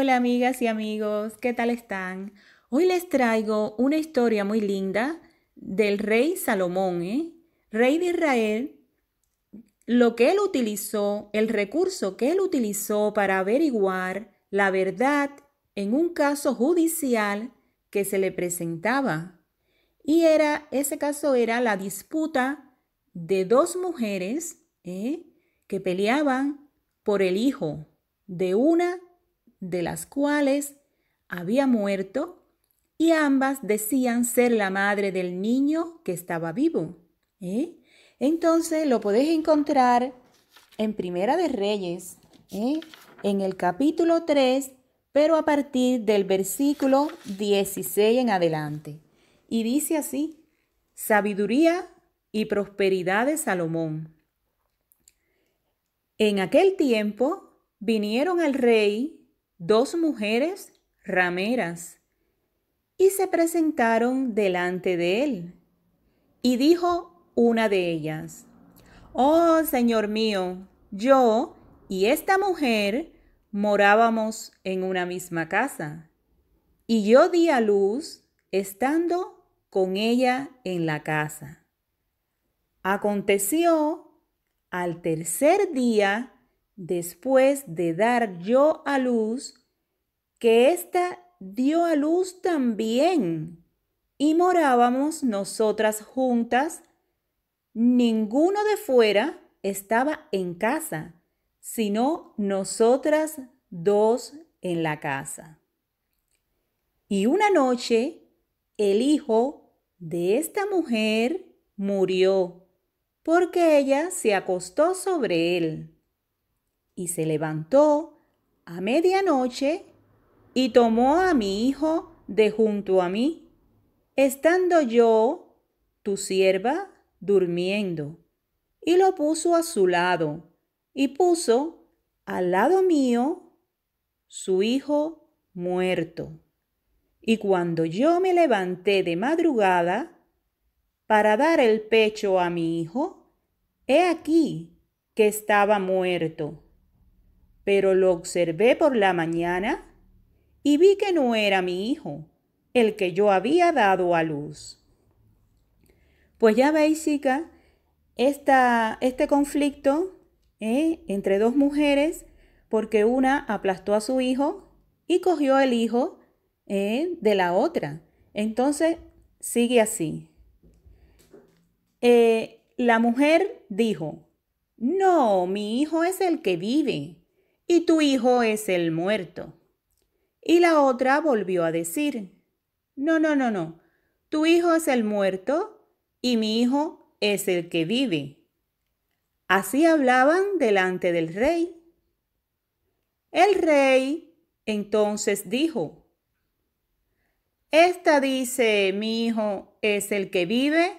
Hola amigas y amigos, ¿qué tal están? Hoy les traigo una historia muy linda del rey Salomón, ¿eh? rey de Israel, lo que él utilizó, el recurso que él utilizó para averiguar la verdad en un caso judicial que se le presentaba. Y era, ese caso era la disputa de dos mujeres ¿eh? que peleaban por el hijo de una de las cuales había muerto, y ambas decían ser la madre del niño que estaba vivo. ¿eh? Entonces lo podéis encontrar en Primera de Reyes, ¿eh? en el capítulo 3, pero a partir del versículo 16 en adelante. Y dice así, sabiduría y prosperidad de Salomón. En aquel tiempo vinieron al rey dos mujeres rameras y se presentaron delante de él. Y dijo una de ellas, Oh Señor mío, yo y esta mujer morábamos en una misma casa, y yo di a luz estando con ella en la casa. Aconteció al tercer día después de dar yo a luz, que ésta dio a luz también, y morábamos nosotras juntas, ninguno de fuera estaba en casa, sino nosotras dos en la casa. Y una noche el hijo de esta mujer murió, porque ella se acostó sobre él y se levantó a medianoche y tomó a mi hijo de junto a mí, estando yo, tu sierva, durmiendo, y lo puso a su lado, y puso al lado mío su hijo muerto. Y cuando yo me levanté de madrugada para dar el pecho a mi hijo, he aquí que estaba muerto pero lo observé por la mañana y vi que no era mi hijo, el que yo había dado a luz. Pues ya veis, chica, este conflicto ¿eh? entre dos mujeres, porque una aplastó a su hijo y cogió el hijo ¿eh? de la otra. Entonces, sigue así. Eh, la mujer dijo, no, mi hijo es el que vive y tu hijo es el muerto. Y la otra volvió a decir, no, no, no, no, tu hijo es el muerto y mi hijo es el que vive. Así hablaban delante del rey. El rey entonces dijo, Esta dice, mi hijo es el que vive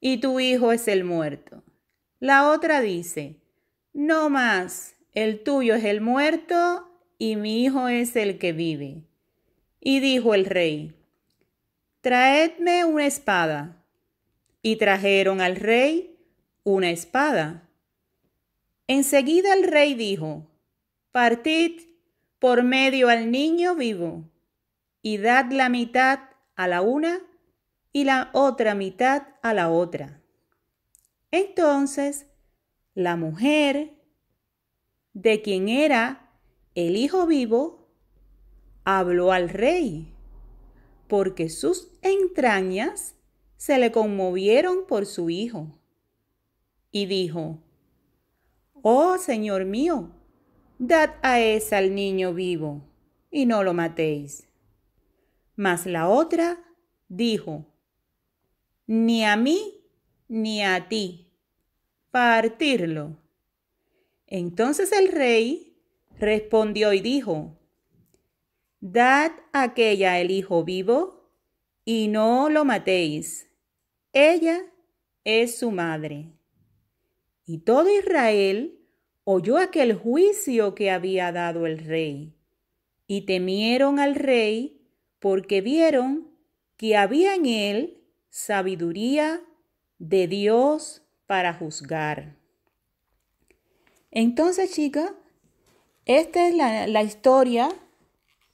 y tu hijo es el muerto. La otra dice, No más, el tuyo es el muerto y mi hijo es el que vive. Y dijo el rey, traedme una espada. Y trajeron al rey una espada. Enseguida el rey dijo, partid por medio al niño vivo y dad la mitad a la una y la otra mitad a la otra. Entonces la mujer de quien era el Hijo vivo, habló al rey, porque sus entrañas se le conmovieron por su Hijo. Y dijo, Oh Señor mío, dad a esa al niño vivo, y no lo matéis. Mas la otra dijo, Ni a mí, ni a ti, partirlo. Entonces el rey respondió y dijo, Dad aquella el hijo vivo y no lo matéis. Ella es su madre. Y todo Israel oyó aquel juicio que había dado el rey, y temieron al rey porque vieron que había en él sabiduría de Dios para juzgar. Entonces, chicas, esta es la, historia.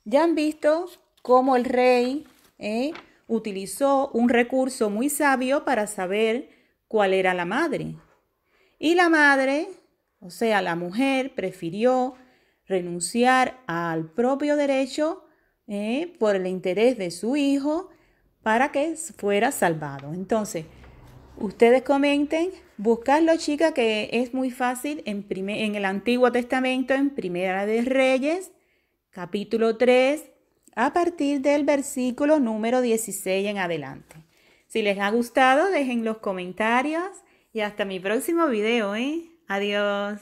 Ya han visto cómo el rey eh, utilizó un recurso muy sabio para saber cuál era la madre. Y la madre, o sea, la mujer, prefirió renunciar al propio derecho eh, por el interés de su hijo para que fuera salvado. Entonces, Ustedes comenten, buscarlo chicas, que es muy fácil en, primer, en el Antiguo Testamento, en Primera de Reyes, capítulo 3, a partir del versículo número 16 en adelante. Si les ha gustado, dejen los comentarios y hasta mi próximo video, ¿eh? Adiós.